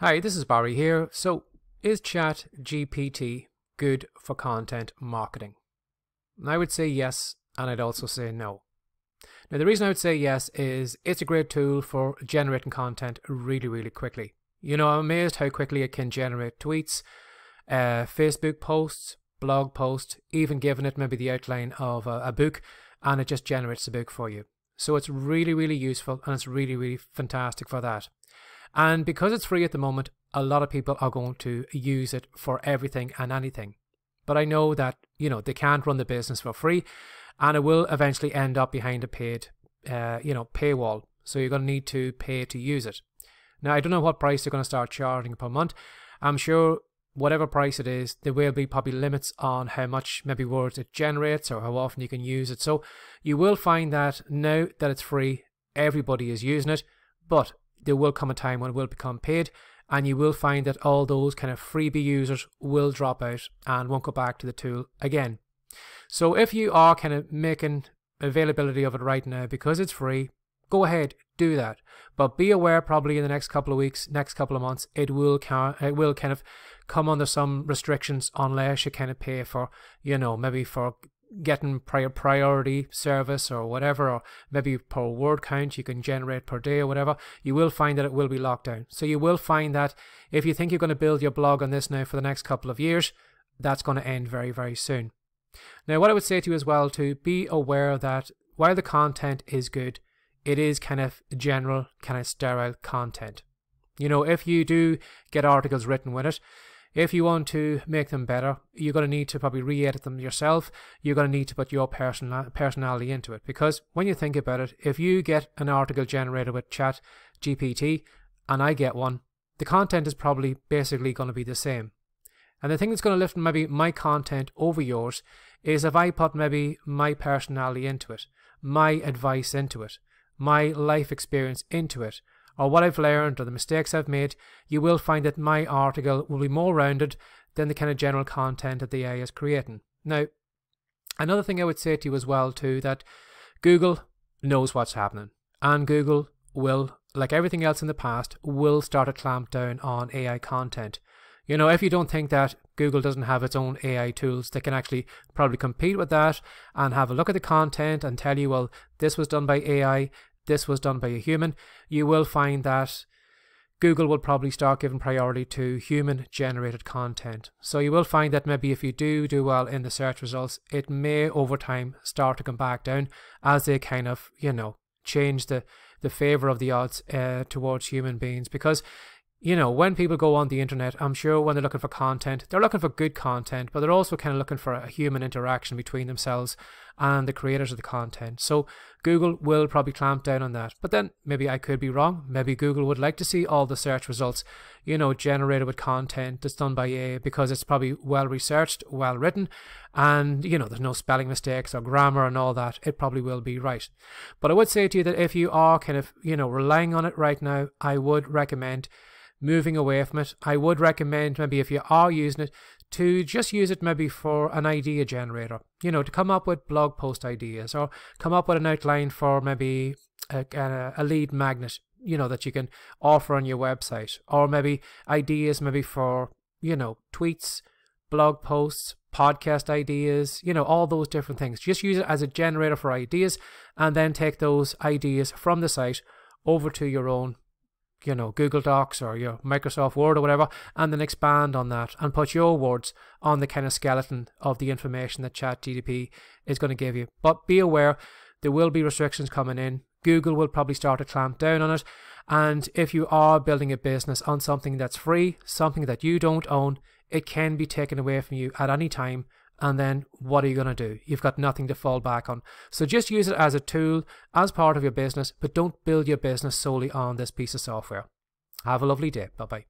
Hi, this is Barry here. So, is Chat GPT good for content marketing? And I would say yes, and I'd also say no. Now, the reason I would say yes is it's a great tool for generating content really, really quickly. You know, I'm amazed how quickly it can generate tweets, uh, Facebook posts, blog posts, even giving it maybe the outline of a, a book, and it just generates the book for you. So it's really, really useful, and it's really, really fantastic for that. And because it's free at the moment, a lot of people are going to use it for everything and anything. But I know that, you know, they can't run the business for free and it will eventually end up behind a paid, uh, you know, paywall. So you're going to need to pay to use it. Now, I don't know what price they're going to start charging per month. I'm sure whatever price it is, there will be probably limits on how much maybe words it generates or how often you can use it. So you will find that now that it's free, everybody is using it. But there will come a time when it will become paid and you will find that all those kind of freebie users will drop out and won't go back to the tool again. So if you are kind of making availability of it right now because it's free, go ahead, do that. But be aware probably in the next couple of weeks, next couple of months, it will it will kind of come under some restrictions unless you kind of pay for, you know, maybe for getting prior priority service or whatever, or maybe per word count you can generate per day or whatever, you will find that it will be locked down. So you will find that if you think you're going to build your blog on this now for the next couple of years, that's going to end very, very soon. Now, what I would say to you as well to be aware that while the content is good, it is kind of general, kind of sterile content. You know, if you do get articles written with it, if you want to make them better, you're going to need to probably re-edit them yourself. You're going to need to put your personal personality into it because when you think about it, if you get an article generated with Chat GPT and I get one, the content is probably basically going to be the same. And the thing that's going to lift maybe my content over yours is if I put maybe my personality into it, my advice into it, my life experience into it, or what I've learned or the mistakes I've made, you will find that my article will be more rounded than the kind of general content that the AI is creating. Now, another thing I would say to you as well too that Google knows what's happening and Google will, like everything else in the past, will start a clamp down on AI content. You know, if you don't think that Google doesn't have its own AI tools that can actually probably compete with that and have a look at the content and tell you, well, this was done by AI, this was done by a human, you will find that Google will probably start giving priority to human generated content. So you will find that maybe if you do do well in the search results, it may over time start to come back down as they kind of, you know, change the, the favor of the odds uh, towards human beings because you know, when people go on the internet, I'm sure when they're looking for content, they're looking for good content, but they're also kind of looking for a human interaction between themselves and the creators of the content. So Google will probably clamp down on that. But then maybe I could be wrong. Maybe Google would like to see all the search results, you know, generated with content that's done by AI because it's probably well researched, well written, and, you know, there's no spelling mistakes or grammar and all that. It probably will be right. But I would say to you that if you are kind of, you know, relying on it right now, I would recommend moving away from it. I would recommend maybe if you are using it to just use it maybe for an idea generator, you know, to come up with blog post ideas or come up with an outline for maybe a, a, lead magnet, you know, that you can offer on your website or maybe ideas maybe for, you know, tweets, blog posts, podcast ideas, you know, all those different things. Just use it as a generator for ideas and then take those ideas from the site over to your own you know, Google Docs or your Microsoft Word or whatever, and then expand on that and put your words on the kind of skeleton of the information that ChatGPT is going to give you. But be aware, there will be restrictions coming in. Google will probably start to clamp down on it. And if you are building a business on something that's free, something that you don't own, it can be taken away from you at any time and then what are you going to do? You've got nothing to fall back on. So just use it as a tool, as part of your business, but don't build your business solely on this piece of software. Have a lovely day. Bye bye.